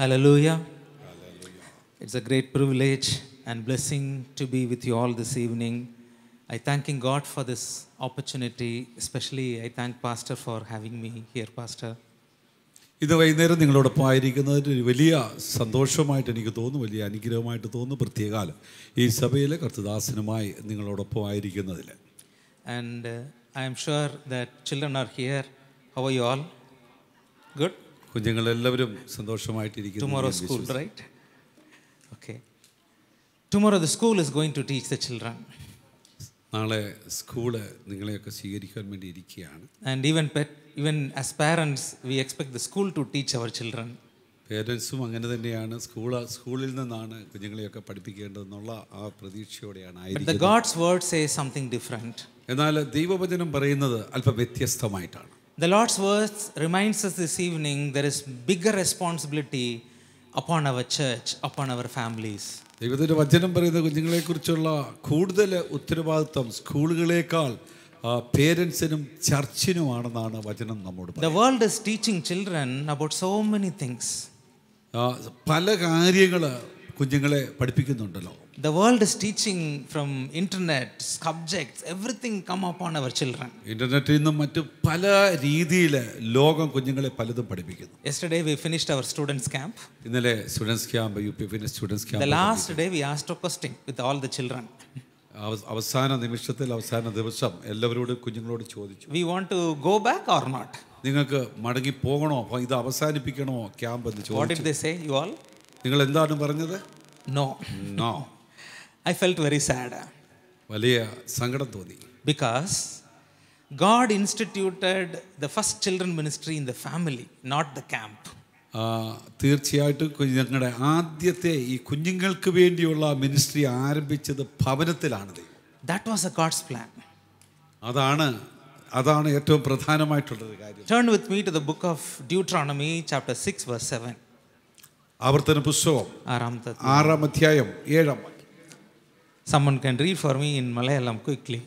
Hallelujah. Hallelujah. It's a great privilege and blessing to be with you all this evening. I thanking God for this opportunity, especially I thank Pastor for having me here, Pastor. ഇന്ന് വൈകുന്നേരം നിങ്ങളോടൊപ്പം ആയിരിക്കുന്നത് ഒരു വലിയ സന്തോഷമായിട്ട് എനിക്ക് തോന്നുന്നു വലിയ അനുഗ്രഹമായിട്ട് തോന്നുന്നു പ്രത്യേകാലം ഈ സഭയിലെ കർത്തദാസനുമായി നിങ്ങളോടൊപ്പം ആയിരിക്കുന്നതിൽ and I am sure that children are here how you all good കുഞ്ഞുങ്ങളെല്ലാവരും സന്തോഷമായിട്ടിരിക്കുന്നു tomorrow school right okay tomorrow the school is going to teach the children നാളെ സ്കൂള് നിങ്ങളെയൊക്കെ സ്വീകരിക്കാൻ വേണ്ടി ഇരിക്കുകയാണ് and even even as parents we expect the school to teach our children പേരൻസും അങ്ങനെ തന്നെയാണ് സ്കൂൾ സ്കൂളിൽ നിന്നാണ് കുഞ്ഞുങ്ങളെയൊക്കെ പഠിപ്പിക്കേണ്ടതെന്നുള്ള ആ പ്രതീക്ഷയോടെയാണ് God's word say something different എന്നാൽ ദൈവവചനം പറയുന്നത് അല്പം വ്യത്യസ്തമായിട്ടാണ് The Lord's words reminds us this evening there is bigger responsibility upon our church, upon our families. ദൈവത്തിന്റെ വചനം പറയുന്ന കുഞ്ഞുങ്ങളെ കുറിച്ചുള്ള കൂടുതൽ ഉത്തരവാദിത്വം സ്കൂളുകളേക്കാൾ പേരൻസിനും ചർച്ചിനുമാണെന്നാണ് വചനം നമ്മോട് The world is teaching children about so many things. പല കാര്യങ്ങൾ കുഞ്ഞുങ്ങളെ പഠിപ്പിക്കുന്നുണ്ടല്ലോ the world is teaching from internet subjects everything come upon our children ഇന്റർനെറ്റിൽ നിന്നും മറ്റു പല രീതിയിൽ ലോകം കുഞ്ഞുങ്ങളെ പലതും പഠിപ്പിക്കുന്നു yesterday we finished our students camp ഇന്നലെ സ്റ്റുഡൻസ് ക്യാമ്പ് യു പി പിന്നെ students camp the last day we asked a question with all the children അവസാന നിമിഷത്തിൽ അവസാന ദിവസം എല്ലാവരോടും കുഞ്ഞുങ്ങളോട് ചോദിച്ചു we want to go back or not നിങ്ങൾക്ക് മടങ്ങി പോകണോ ഇത് അവസാനിപ്പിക്കണോ ക്യാമ്പ് എന്ന് ചോദിച്ചു what did they say you all നിങ്ങൾ എന്താണ് പറഞ്ഞത് no no I felt very sad. വലിയ സങ്കടം തോന്നി Because God instituted the first children ministry in the family, not the camp. തീർച്ചയായിട്ടും ഞങ്ങളുടെ ആദ്യത്തെ ഈ കുഞ്ഞുങ്ങൾക്ക് വേണ്ടിയുള്ള മിനിസ്ട്രി ആരംഭിച്ചത് ഭവനത്തിലാണ് that was a God's plan അതാണ് അതാണ് ഏറ്റവും പ്രധാനമായിട്ടുള്ളൊരു കാര്യം turn with me to the book of Deuteronomy chapter 6 verse 7 ആവർത്തന പുസ്തകം ആറാം ആറാം അധ്യായം ഏഴാം someone can read for me in malayalam quickly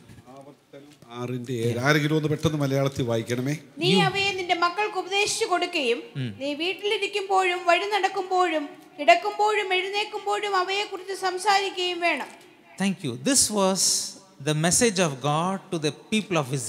പെട്ടെന്ന് മലയാളത്തിൽ വായിക്കണമേ നീ അവയെ നിന്റെ മക്കൾക്ക് ഉപദേശിച്ചു നീ വീട്ടിലിരിക്കുമ്പോഴും വഴി നടക്കുമ്പോഴും കിടക്കുമ്പോഴും എഴുന്നേൽക്കുമ്പോഴും വേണം was the of to the people of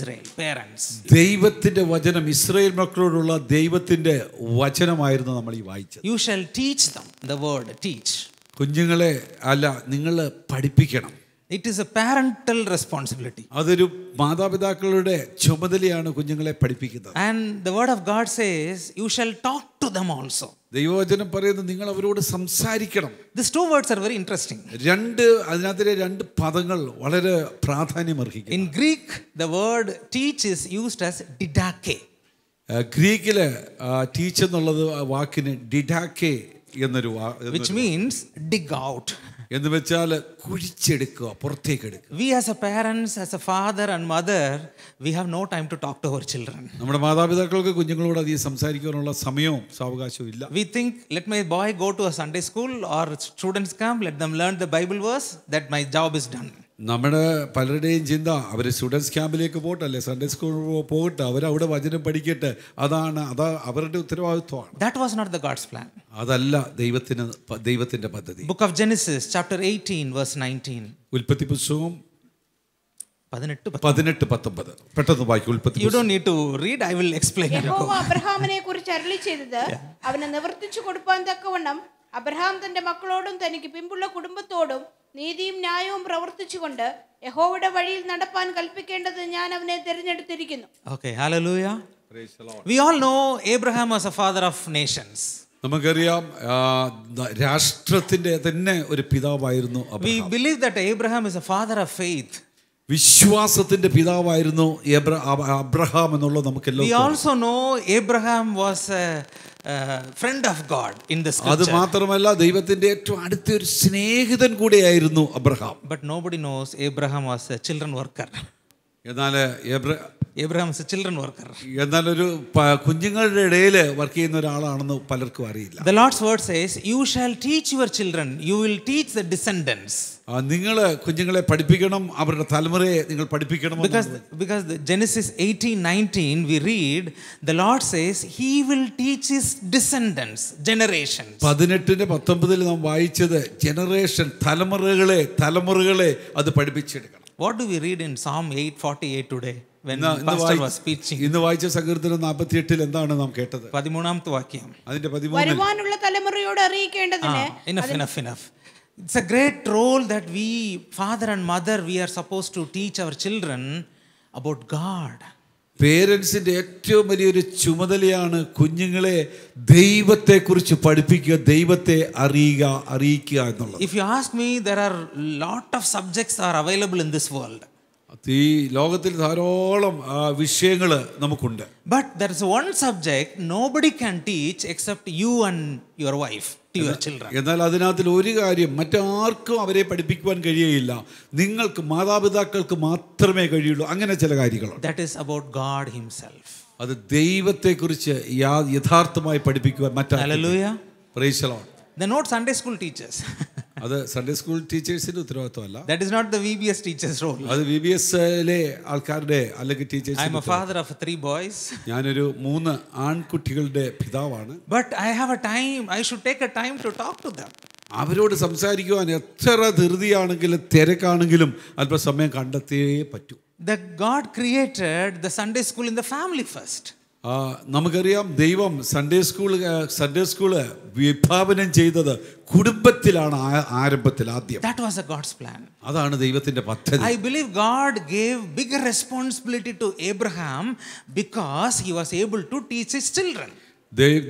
ദൈവത്തിന്റെ വചനം ഇസ്രയേൽ മക്കളോടുള്ള ദൈവത്തിന്റെ വചനമായിരുന്നു നമ്മൾ ഈ വായിച്ചത് you shall teach them the word teach കുഞ്ഞുങ്ങളെ അല്ല നിങ്ങൾ പഠിപ്പിക്കണം it is a parental responsibility അതൊരു മാതാപിതാക്കളുടെ ചുമതലയാണ് കുഞ്ഞുങ്ങളെ പഠിപ്പിക്കുന്നത് and the word of God says you shall talk to them also ദൈവവചനം പറയുന്നത് നിങ്ങൾ അവരോട് സംസാരിക്കണം this two words are very interesting രണ്ട് അതിനകത്തിലെ രണ്ട് പദങ്ങൾ വളരെ പ്രാധാന്യം അർഹിക്കുന്നു in Greek the word teach is used as ഡിഡാക്കേ ഗ്രീക്കിലെ ടീച്ച് എന്നുള്ളത് വാക്കിന് ഡിഡാക്കേ എന്നൊരു which means dig out എന്ന് വെച്ചാൽ കുഴിച്ചെടുക്കുക പുറത്തേക്ക് എടുക്കുക we as a parents as a father and mother we have no time to talk to our children നമ്മുടെ മാതാപിതാക്കൾക്ക് കുഞ്ഞുങ്ങളോട് അധികം സംസാരിക്കാനുള്ള സമയവും സാവകാശവും ഇല്ല we think let my boy go to a Sunday school or students come let them learn the Bible verse that my job is done നമ്മുടെ പലരുടെയും ചിന്ത അവർ സ്റ്റുഡൻസ് ക്യാമ്പിലേക്ക് പോകട്ടല്ലേ സൺഡേ സ്കൂൾ പോകട്ടെ അവർ അവിടെ വചനം പഠിക്കട്ടെ അതാണ് അതാ അവരുടെ ഉത്തരവാദിത്വമാണ് that was not the God's plan അതല്ല ദൈവത്തിന് ദൈവത്തിന്റെ പദ്ധതി book of Genesis chapter 18 verse 19 ഉൽപ്പത്തി പുസ്തകം അവന് അവനെ നിവർത്തിച്ചു കൊടുപ്പാൻ തക്കവണ്ണം അബ്രഹാം തന്റെ മക്കളോടും തനിക്ക് പിമ്പുള്ള കുടുംബത്തോടും നീതിയും ന്യായവും പ്രവർത്തിച്ചുകൊണ്ട് യഹോവയുടെ വഴിയിൽ നടപ്പാൻ കൽപ്പിക്കേണ്ടത് ഞാൻ അവനെ തിരഞ്ഞെടുത്തിരിക്കുന്നു okay hallelujah praise the Lord we all know Abraham was a father of nations നമുക്കറിയാം രാഷ്ട്രത്തിന്റെ തന്നെ ഒരു പിതാവായിരുന്നു we believe that Abraham is a father of faith വിശ്വാസത്തിന്റെ പിതാവായിരുന്നു അബ്രഹാം എന്നുള്ളത് നമുക്ക് we also know Abraham was a friend of God in the അത് മാത്രമല്ല ദൈവത്തിന്റെ ഏറ്റവും അടുത്ത ഒരു സ്നേഹിതൻ കൂടെയായിരുന്നു Abraham but nobody knows Abraham was a children worker എന്നാൽ എബ്രഹാം വാസ് വർക്കർ എന്നാൽ ഒരു കുഞ്ഞുങ്ങളുടെ ഇടയിൽ വർക്ക് ചെയ്യുന്ന ഒരാളാണെന്ന് പലർക്കും അറിയില്ല the Lord's word says you shall teach your children you will teach the descendants നിങ്ങൾ കുഞ്ഞുങ്ങളെ പഠിപ്പിക്കണം അവരുടെ തലമുറയെ നിങ്ങൾ പഠിപ്പിക്കണം because because Genesis eighteen nineteen we read the Lord says he will teach his descendants generation പതിനെട്ടിന്റെ പത്തൊമ്പതിൽ നാം വായിച്ചത് ജനറേഷൻ തലമുറകളെ തലമുറകളെ അത് പഠിപ്പിച്ചെടുക്കണം what do we read in Psalm eight forty eight today ഇന്ന് വായിച്ച സങ്കീർത്തനം നാൽപ്പത്തി എട്ടിൽ എന്താണ് നാം കേട്ടത് പതിമൂന്നാമത്തെ വാക്യം അതിന്റെ പതിമൂന്ന് വരുവാനുള്ള തലമുറയോട് അറിയിക്കേണ്ടതിന് It's a great role that we, father and mother, we are supposed to teach our children about God. പേരൻസിന്റെ ഏറ്റവും വലിയൊരു ചുമതലയാണ് കുഞ്ഞുങ്ങളെ ദൈവത്തെ കുറിച്ച് പഠിപ്പിക്കുക ദൈവത്തെ അറിയുക അറിയിക്കുക എന്നുള്ളത് if you ask me there are lot of subjects are available in this world ഈ ലോകത്തിൽ ധാരാളം വിഷയങ്ങൾ നമുക്കുണ്ട് but there is one subject nobody can teach except you and your wife എന്നാൽ അതിനകത്തിൽ ഒരു കാര്യം മറ്റാർക്കും അവരെ പഠിപ്പിക്കുവാൻ കഴിയുകയില്ല നിങ്ങൾക്ക് മാതാപിതാക്കൾക്ക് മാത്രമേ കഴിയുള്ളൂ അങ്ങനെ ചില കാര്യങ്ങൾ that is about God himself അത് കുറിച്ച് യഥാർത്ഥമായി പഠിപ്പിക്കുവാൻ മറ്റാ പ്രൈസ് സൺഡേ സ്കൂൾ ടീച്ചേഴ്സ് അത് സൺഡേ സ്കൂൾ ടീച്ചേഴ്സിന്റെ ഉത്തരവാദിത്വമല്ല that is not the V B S teachers role അത് വി ബി എസ് ലെ ആൾക്കാരുടെ അല്ലെങ്കിൽ teachers I am a father of three boys ഞാനൊരു മൂന്ന് ആൺകുട്ടികളുടെ പിതാവാണ് but I have a time I should take a time to talk to them അവരോട് സംസാരിക്കുവാൻ എത്ര ധൃതിയാണെങ്കിലും തിരക്കാണെങ്കിലും അല്പസമയം കണ്ടെത്തിയേ പറ്റൂ the God created the Sunday school in the family first നമുക്കറിയാം ദൈവം സൺഡേ സ്കൂൾ സൺഡേ സ്കൂള് വിഭാവനം ചെയ്തത് കുടുംബത്തിലാണ് ആരംഭത്തിൽ ആദ്യം that was a God's plan അതാണ് ദൈവത്തിന്റെ പദ്ധതി I believe God gave big responsibility to Abraham because he was able to teach his children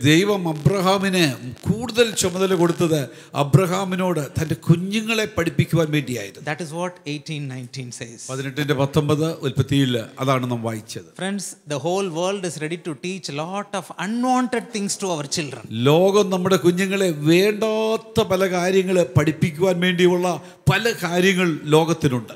ദൈവം അബ്രഹാമിന് കൂടുതൽ ചുമതല കൊടുത്തത് അബ്രഹാമിനോട് തന്റെ കുഞ്ഞുങ്ങളെ പഠിപ്പിക്കുവാൻ വേണ്ടിയായിരുന്നു that is what nineteen says പതിനെട്ടിൻ്റെ 19 ഉൽപ്പത്തിയിൽ അതാണ് നാം വായിച്ചത് friends the whole world is ready to teach lot of unwanted things to our children ലോകം നമ്മുടെ കുഞ്ഞുങ്ങളെ വേണ്ടാത്ത പല കാര്യങ്ങളെ പഠിപ്പിക്കുവാൻ വേണ്ടിയുള്ള പല കാര്യങ്ങൾ ലോകത്തിനുണ്ട്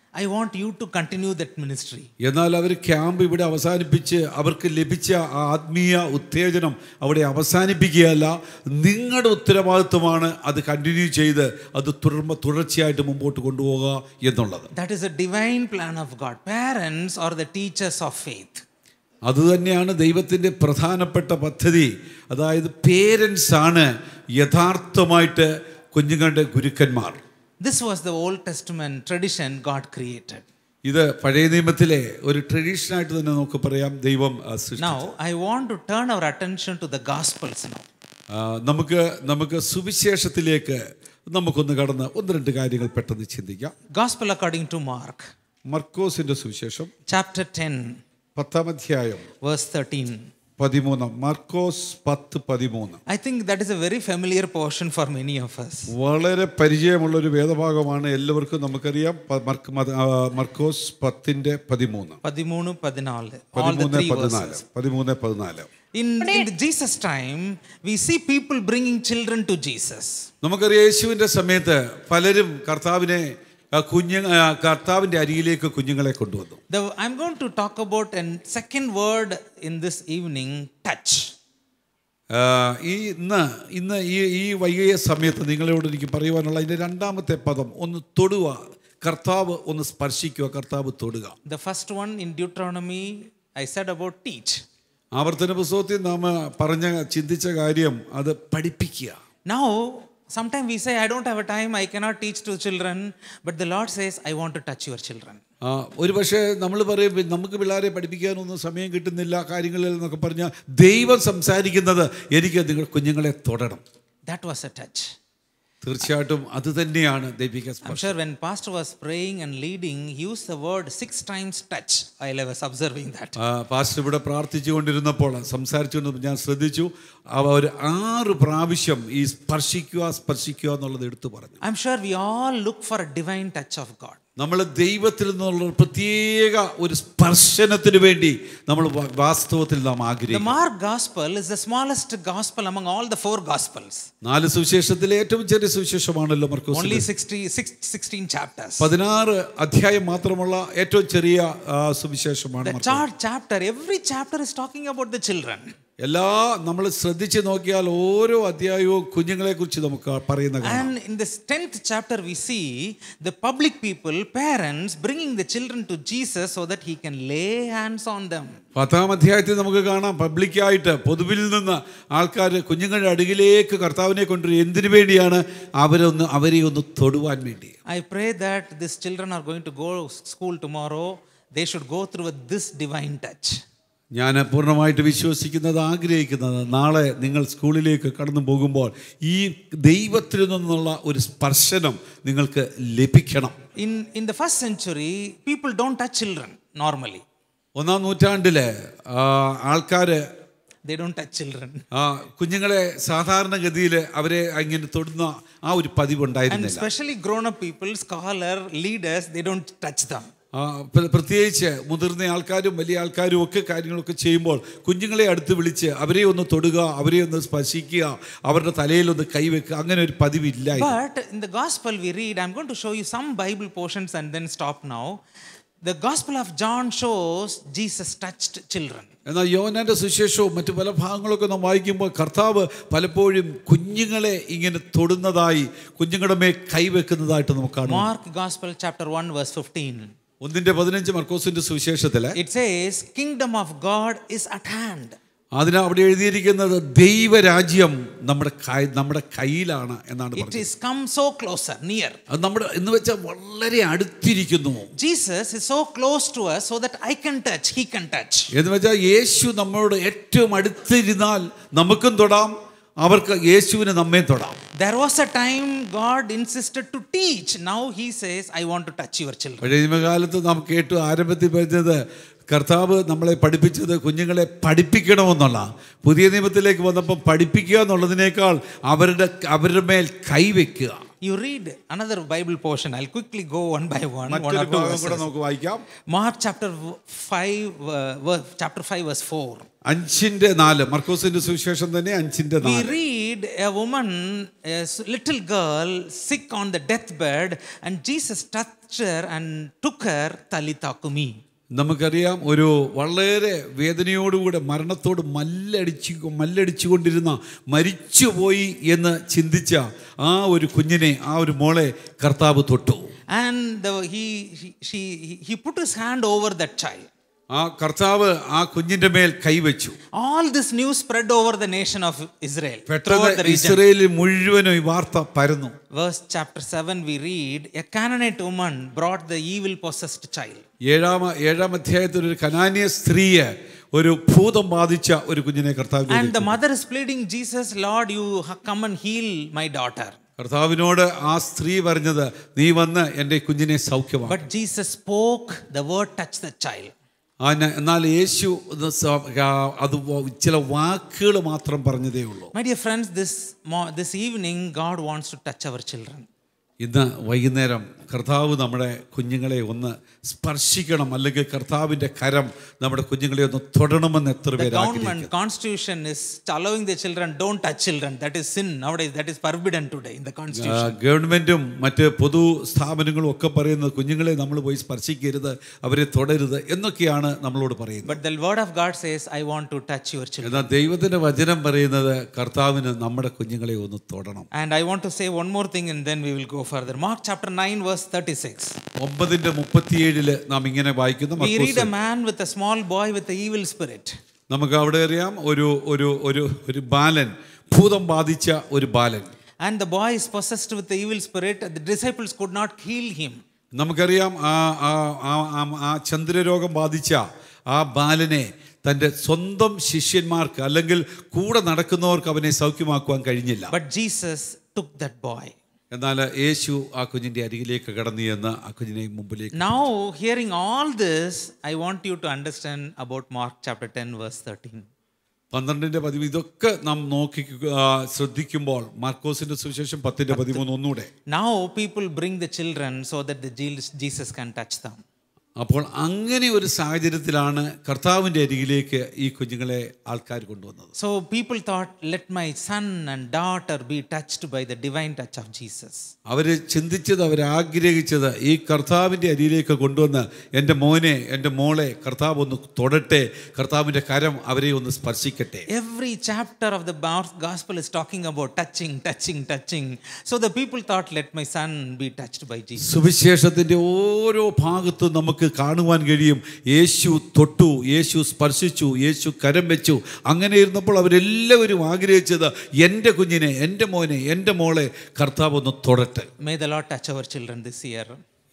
I want you to continue that ministry എന്നാൽ അവർ ക്യാമ്പ് ഇവിടെ അവസാനിപ്പിച്ച് അവർക്ക് ലഭിച്ച ആ ആത്മീയ ഉത്തേജനം അവിടെ അവസാനിപ്പിക്കുകയല്ല നിങ്ങളുടെ ഉത്തരവാദിത്വമാണ് അത് കണ്ടിന്യൂ ചെയ്ത് അത് തുടർമ തുടർച്ചയായിട്ട് മുമ്പോട്ട് കൊണ്ടുപോകുക എന്നുള്ളത് that is a divine plan of God parents or the teachers of faith അതുതന്നെയാണ് ദൈവത്തിൻ്റെ പ്രധാനപ്പെട്ട പദ്ധതി അതായത് പേരൻസ് ആണ് യഥാർത്ഥമായിട്ട് കുഞ്ഞുങ്ങളുടെ ഗുരുക്കന്മാർ this was the old testament tradition God created ഇത് പഴയ നിയമത്തിലെ ഒരു ട്രഡീഷൻ ആയിട്ട് തന്നെ നമുക്ക് പറയാം ദൈവം now I want to turn our attention to the gospels now നമുക്ക് നമുക്ക് സുവിശേഷത്തിലേക്ക് നമുക്കൊന്ന് കടന്ന് ഒന്ന് രണ്ട് കാര്യങ്ങൾ പെട്ടെന്ന് ചിന്തിക്കാം ഗോസ്പൽ അക്കോർഡിംഗ് ടു മാർക്ക് മർക്കോസിന്റെ സുവിശേഷം ചാപ്റ്റർ 10 പത്താം അധ്യായം verse 13 I think that is a very familiar portion for many of us വളരെ പരിചയമുള്ള ഒരു വേദഭാഗമാണ് എല്ലാവർക്കും നമുക്കറിയാം മർക്കോസ് പത്തിന്റെ പതിമൂന്ന് പതിമൂന്ന് പതിനാല് പതിമൂന്ന് പതിനാല് പതിമൂന്ന് പതിനാല് In, in the Jesus time, we see people bringing children to Jesus. നമുക്കറിയാം യേശുവിന്റെ സമയത്ത് പലരും കർത്താവിനെ കുഞ്ഞു കർത്താവിന്റെ അരിയിലേക്ക് കുഞ്ഞുങ്ങളെ കൊണ്ടുവന്നു I am going to talk about an second word in this evening touch ഈ ഇന്ന് ഇന്ന് ഈ ഈ വൈകിയ സമയത്ത് നിങ്ങളോട് എനിക്ക് പറയുവാനുള്ള അതിൻ്റെ രണ്ടാമത്തെ പദം ഒന്ന് തൊടുക കർത്താവ് ഒന്ന് സ്പർശിക്കുക കർത്താവ് തൊടുക the first one in Deuteronomy I said about teach ആവർത്തന പുസ്തകത്തിൽ നാം പറഞ്ഞ ചിന്തിച്ച കാര്യം അത് പഠിപ്പിക്കുക now Sometimes we say, I don't have a time, I cannot teach to children. But the Lord says, I want to touch your children. ഒരു പക്ഷേ നമ്മൾ പറയും നമുക്ക് പിള്ളേരെ പഠിപ്പിക്കാനൊന്നും സമയം കിട്ടുന്നില്ല കാര്യങ്ങളിൽ എന്നൊക്കെ പറഞ്ഞാൽ ദൈവം സംസാരിക്കുന്നത് എനിക്ക് നിങ്ങളുടെ കുഞ്ഞുങ്ങളെ തൊടണം ദാറ്റ് വാസ് എ ടച്ച് തീർച്ചയായിട്ടും അത് തന്നെയാണ് ദൈവിക സ്പർശം when pastor was praying and leading he used the word six times touch i was observing that pastor ഇവിടെ പ്രാർത്ഥിച്ചുകൊണ്ടിരുന്നപ്പോൾ സംസാരിച്ചുകൊണ്ട് ഞാൻ ശ്രദ്ധിച്ചു അവർ ആറ് പ്രാവശ്യം ഈ സ്പർശിക്കുക സ്പർശിക്കുക എന്നുള്ളത് എടുത്തു പറഞ്ഞു i'm sure we all look for a divine touch of god നമ്മൾ ദൈവത്തിൽ നിന്നുള്ള പ്രത്യേക ഒരു സ്പർശനത്തിന് വേണ്ടി നമ്മൾ വാസ്തവത്തിൽ നാം ആഗ്രഹിക്കും Mark gospel is the smallest gospel among all the four gospels നാല് സുവിശേഷത്തിൽ ഏറ്റവും ചെറിയ സുവിശേഷമാണല്ലോ മാർക്കോസ് ഓൺലി 60 16 ചാപ്റ്റേഴ്സ് 16 അധ്യായം മാത്രമുള്ള ഏറ്റവും ചെറിയ സുവിശേഷമാണ് മാർക്കോസ് the chart chapter every chapter is talking about the children എല്ലാ നമ്മൾ ശ്രദ്ധിച്ചു നോക്കിയാൽ ഓരോ അധ്യായവും കുഞ്ഞുങ്ങളെ കുറിച്ച് നമുക്ക് പറയുന്ന in chapter we see the public people parents bringing the children to Jesus so that he can lay hands on them പത്താം അധ്യായത്തിൽ നമുക്ക് കാണാം പബ്ലിക്കായിട്ട് പൊതുവിൽ നിന്ന് ആൾക്കാർ കുഞ്ഞുങ്ങളുടെ അടുകിലേക്ക് കർത്താവിനെ കൊണ്ടുവരും എന്തിനു വേണ്ടിയാണ് അവരൊന്ന് അവരെ ഒന്ന് തൊടുവാൻ വേണ്ടി I pray that this children are going to go school tomorrow they should go through this divine touch ഞാൻ പൂർണ്ണമായിട്ട് വിശ്വസിക്കുന്നത് ആഗ്രഹിക്കുന്നത് നാളെ നിങ്ങൾ സ്കൂളിലേക്ക് കടന്നു പോകുമ്പോൾ ഈ ദൈവത്തിൽ നിന്നുള്ള ഒരു സ്പർശനം നിങ്ങൾക്ക് ലഭിക്കണം in in the first century people don't touch children normally ഒന്നാം നൂറ്റാണ്ടിലെ ആൾക്കാർ ദേ ഡോണ്ട് ടച്ച് കുഞ്ഞുങ്ങളെ സാധാരണഗതിയിൽ അവരെ അങ്ങനെ തൊടുന്ന ആ ഒരു പതിവുണ്ടായിരുന്നു specially grown up people scholar leaders they don't touch them പ്രത്യേകിച്ച് മുതിർന്ന ആൾക്കാരും വലിയ ആൾക്കാരും ഒക്കെ കാര്യങ്ങളൊക്കെ ചെയ്യുമ്പോൾ കുഞ്ഞുങ്ങളെ അടുത്ത് വിളിച്ച് അവരെ ഒന്ന് തൊടുക അവരെ ഒന്ന് സ്പർശിക്കുക അവരുടെ തലയിൽ ഒന്ന് കൈവെക്കുക അങ്ങനെ ഒരു പതിവില്ല എന്നാൽ യോനാന്റെ സുശേഷവും മറ്റു പല ഭാഗങ്ങളൊക്കെ നാം വായിക്കുമ്പോൾ കർത്താവ് പലപ്പോഴും കുഞ്ഞുങ്ങളെ ഇങ്ങനെ തൊടുന്നതായി കുഞ്ഞുങ്ങളുടെ മേൽ കൈവെക്കുന്നതായിട്ട് നമുക്ക് കാണാം മാർക്ക് ഗാസ്പൽ ചാപ്റ്റർ 1 വേഴ്സ് 15 ഒന്നിന്റെ പതിനഞ്ച് മർക്കോസിന്റെ സുവിശേഷത്തിൽ it's says kingdom of God is at hand അതിന് അവിടെ എഴുതിയിരിക്കുന്നത് ദൈവരാജ്യം നമ്മുടെ നമ്മുടെ കയ്യിലാണ് എന്നാണ് it is come so closer near അത് നമ്മുടെ എന്ന് വെച്ചാൽ വളരെ അടുത്തിരിക്കുന്നു Jesus is so close to us so that I can touch he can touch എന്ന് വെച്ചാൽ യേശു നമ്മളോട് ഏറ്റവും അടുത്തിരുന്നാൽ നമുക്കും തൊടാം അവർക്ക് യേശുവിനെ നമ്മെ തൊടാം There was a time God insisted to teach. Now He says, I want to touch your children. പഴയ നാം കേട്ടു ആരംഭത്തിൽ പറഞ്ഞത് കർത്താവ് നമ്മളെ പഠിപ്പിച്ചത് കുഞ്ഞുങ്ങളെ പഠിപ്പിക്കണമെന്നുള്ള പുതിയ നിയമത്തിലേക്ക് വന്നപ്പോൾ പഠിപ്പിക്കുക എന്നുള്ളതിനേക്കാൾ അവരുടെ അവരുടെ മേൽ കൈവയ്ക്കുക you read another Bible portion I quickly go one by one കൂടെ നമുക്ക് വായിക്കാം Mark chapter five chapter five verse four അഞ്ചിന്റെ നാല് മർക്കോസിന്റെ സുവിശേഷം തന്നെ അഞ്ചിന്റെ നാല് read a woman little girl sick on the death bed and Jesus touch and took her തലിതാക്കുമി നമുക്കറിയാം ഒരു വളരെ വേദനയോടുകൂടെ മരണത്തോട് മല്ലടിച്ച് മല്ലടിച്ചുകൊണ്ടിരുന്ന മരിച്ചുപോയി എന്ന് ചിന്തിച്ച ആ ഒരു കുഞ്ഞിനെ ആ ഒരു മോളെ കർത്താവ് തൊട്ടു and put his hand over the child ആ കർത്താവ് ആ കുഞ്ഞിന്റെ മേൽ കൈവച്ചു all this news spread over the nation of Israel പെട്ടെന്ന് ഇസ്രായേലിൽ മുഴുവനും ഈ വാർത്ത പരന്നു verse chapter 7 we read a Canaanite woman brought the evil possessed child ഏഴാം ഏഴാം അധ്യായത്തിൽ ഒരു കനാനിയ സ്ത്രീയെ ഒരു ഭൂതം ബാധിച്ച ഒരു കുഞ്ഞിനെ കർത്താവ് and the mother is pleading Jesus Lord you come and heal my daughter കർത്താവിനോട് ആ സ്ത്രീ പറഞ്ഞത് നീ വന്ന് എൻ്റെ കുഞ്ഞിനെ സൗഖ്യമാക്കും but Jesus spoke the word touch the child എന്നാൽ യേശു അത് ചില വാക്കുകൾ മാത്രം പറഞ്ഞതേ ഉള്ളൂ my dear friends this this evening God wants to touch our children ഇന്ന് വൈകുന്നേരം കർത്താവ് നമ്മുടെ കുഞ്ഞുങ്ങളെ ഒന്ന് സ്പർശിക്കണം അല്ലെങ്കിൽ കർത്താവിന്റെ കരം നമ്മുടെ കുഞ്ഞുങ്ങളെ ഒന്ന് തൊടണമെന്ന് എത്ര പേര് constitution is allowing the children don't touch children that is sin nowaday that is forbidden today in the constitution ഗവൺമെന്റും മറ്റ് പൊതു സ്ഥാപനങ്ങളും ഒക്കെ പറയുന്നത് കുഞ്ഞുങ്ങളെ നമ്മൾ പോയി സ്പർശിക്കരുത് അവരെ തൊടരുത് എന്നൊക്കെയാണ് നമ്മളോട് പറയുന്നത് but the word of God says I want to touch your children എന്നാൽ ദൈവത്തിന്റെ വചനം പറയുന്നത് കർത്താവിന് നമ്മുടെ കുഞ്ഞുങ്ങളെ ഒന്ന് തൊടണം and I want to say one more thing and then we will go further. Mark chapter 9 verse 36. ഒമ്പതിന്റെ മുപ്പത്തിയേഴില് നാം ഇങ്ങനെ വായിക്കുന്നു We read a man with a small boy with an evil spirit. നമുക്ക് അവിടെ അറിയാം ഒരു ഒരു ഒരു ഒരു ബാലൻ ഭൂതം ബാധിച്ച ഒരു ബാലൻ and the boy is possessed with evil spirit the disciples could not heal him നമുക്കറിയാം ആ ആ ആ ചന്ദ്രരോഗം ബാധിച്ച ആ ബാലനെ തന്റെ സ്വന്തം ശിഷ്യന്മാർക്ക് അല്ലെങ്കിൽ കൂടെ നടക്കുന്നവർക്ക് അവനെ സൗഖ്യമാക്കുവാൻ കഴിഞ്ഞില്ല but Jesus took that boy എന്നാൽ യേശു ആ കുഞ്ഞിന്റെ അരികിലേക്ക് കടന്നു എന്ന് ആ കുഞ്ഞിനെ മുമ്പിലേക്ക് now hearing all this I want you to understand about Mark chapter 10 verse 13 പന്ത്രണ്ടിന്റെ പതിവ് ഇതൊക്കെ നാം നോക്കി ശ്രദ്ധിക്കുമ്പോൾ മാർക്കോസിന്റെ സുവിശേഷം പത്തിന്റെ പതിമൂന്ന് ഒന്നുകൂടെ now people bring the children so that the Jesus can touch them അപ്പോൾ അങ്ങനെ ഒരു സാഹചര്യത്തിലാണ് കർത്താവിൻ്റെ അരികിലേക്ക് ഈ കുഞ്ഞുങ്ങളെ ആൾക്കാർ കൊണ്ടുവന്നത് so people thought let my son and daughter be touched by the divine touch of Jesus അവർ ചിന്തിച്ചത് അവർ ആഗ്രഹിച്ചത് ഈ കർത്താവിൻ്റെ അരിയിലേക്ക് കൊണ്ടുവന്ന് എൻ്റെ മോനെ എൻ്റെ മോളെ കർത്താവ് ഒന്ന് തൊടട്ടെ കർത്താവിൻ്റെ കരം അവരെ ഒന്ന് സ്പർശിക്കട്ടെ every chapter of the gospel is talking about touching touching touching so the people thought let my son be touched by Jesus സുവിശേഷത്തിൻ്റെ ഓരോ ഭാഗത്തും നമുക്ക് നമുക്ക് കാണുവാൻ കഴിയും യേശു തൊട്ടു യേശു സ്പർശിച്ചു യേശു കരം വെച്ചു അങ്ങനെ ഇരുന്നപ്പോൾ അവരെല്ലാവരും ആഗ്രഹിച്ചത് എൻ്റെ കുഞ്ഞിനെ എൻ്റെ മോനെ എൻ്റെ മോളെ കർത്താവ് ഒന്ന് തൊടട്ടെ may the Lord touch our children this year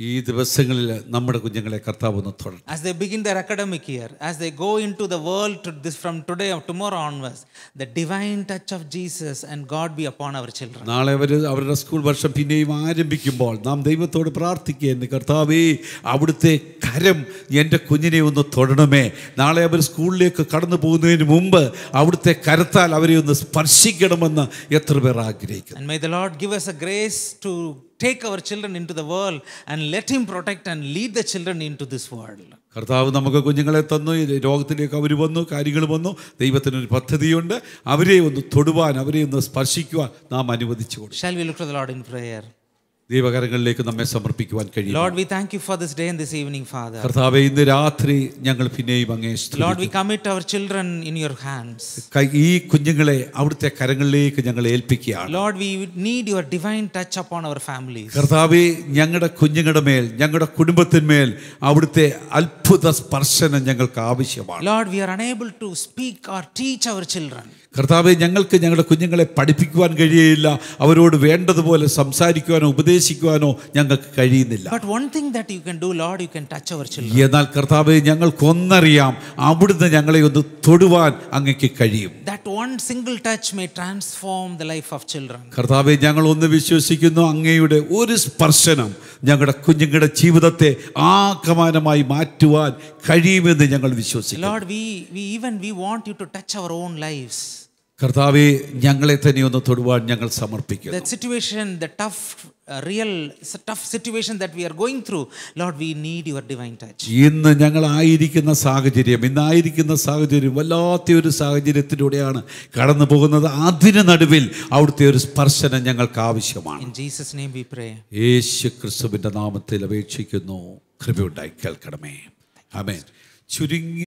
ഈ ദിവസങ്ങളിൽ നമ്മുടെ കുഞ്ഞുങ്ങളെ കർത്താവ് ഒന്ന് തൊടണം as they begin their academic year as they go into the world to this from today or tomorrow onwards the divine touch of jesus and god be upon our children നാളെ അവർ അവരുടെ school വർഷം പിന്നെയും ആരംഭിക്കുമ്പോൾ നാം ദൈവത്തോട് എന്ന് കർത്താവേ അവിടുത്തെ കരം എൻ്റെ കുഞ്ഞിനെ ഒന്ന് തൊടണമേ നാളെ അവർ സ്കൂളിലേക്ക് കടന്നു പോകുന്നതിന് മുമ്പ് അവിടുത്തെ കരത്താൽ അവരെ ഒന്ന് സ്പർശിക്കണമെന്ന് എത്ര പേർ ആഗ്രഹിക്കുന്നു and may the lord give us a grace to take our children into the world and let Him protect and lead the children into this world. കർത്താവ് നമുക്ക് കുഞ്ഞുങ്ങളെ തന്നു രോഗത്തിലേക്ക് അവർ വന്നു കാര്യങ്ങൾ വന്നു ദൈവത്തിനൊരു പദ്ധതിയുണ്ട് അവരെ ഒന്ന് തൊടുവാൻ അവരെ ഒന്ന് സ്പർശിക്കുവാൻ നാം അനുവദിച്ചു കൊടുക്കും ദൈവകരങ്ങളിലേക്ക് നമ്മെ സമർപ്പിക്കുവാൻ കഴിയും Lord we thank you for this day and this evening father കർത്താവേ ഇന്ന് രാത്രി ഞങ്ങൾ പിന്നെയും അങ്ങേ Lord we commit our children in your hands ഈ കുഞ്ഞുങ്ങളെ അവിടുത്തെ കരങ്ങളിലേക്ക് ഞങ്ങൾ ഏൽപ്പിക്കുകയാണ് Lord we need your divine touch upon our families കർത്താവേ ഞങ്ങളുടെ കുഞ്ഞുങ്ങളുടെ മേൽ ഞങ്ങളുടെ കുടുംബത്തിന്മേൽ അവിടുത്തെ അത്ഭുത സ്പർശനം ഞങ്ങൾക്ക് ആവശ്യമാണ് Lord we are unable to speak or teach our children കർത്താവെ ഞങ്ങൾക്ക് ഞങ്ങളുടെ കുഞ്ഞുങ്ങളെ പഠിപ്പിക്കുവാൻ കഴിയുകയില്ല അവരോട് വേണ്ടതുപോലെ സംസാരിക്കുവാനോ ഉപദേശിക്കുവാനോ ഞങ്ങൾക്ക് കഴിയുന്നില്ല ബട്ട് എന്നാൽ കർത്താവെ ഞങ്ങൾക്കൊന്നറിയാം അവിടുന്ന് ഞങ്ങളെ ഒന്ന് തൊടുവാൻ അങ്ങക്ക് കഴിയും that single touch may transform the life of children കർത്താവെ ഞങ്ങൾ ഒന്ന് വിശ്വസിക്കുന്നു അങ്ങയുടെ ഒരു സ്പർശനം ഞങ്ങളുടെ കുഞ്ഞുങ്ങളുടെ ജീവിതത്തെ ആക്രമാനമായി മാറ്റുവാൻ കഴിയുമെന്ന് ഞങ്ങൾ വിശ്വസിക്കുന്നു Lord we we even we want you to touch our own lives കർത്താവെ ഞങ്ങളെ തന്നെ ഒന്ന് തൊടുവാൻ ഞങ്ങൾ സമർപ്പിക്കുന്നു the situation the tough real tough situation that we are going through Lord we need your divine touch ഇന്ന് ഞങ്ങൾ ആയിരിക്കുന്ന സാഹചര്യം ഇന്നായിരിക്കുന്ന സാഹചര്യം വല്ലാത്ത ഒരു സാഹചര്യത്തിലൂടെയാണ് കടന്നു പോകുന്നത് അതിന് നടുവിൽ അവിടുത്തെ ഒരു സ്പർശനം ഞങ്ങൾക്ക് ആവശ്യമാണ് ജീസസ് നെയിം വി പ്രേ യേശു ക്രിസ്തുവിൻ്റെ നാമത്തിൽ അപേക്ഷിക്കുന്നു കൃപയുണ്ടായി കേൾക്കണമേ ആമേൻ ചുരുങ്ങി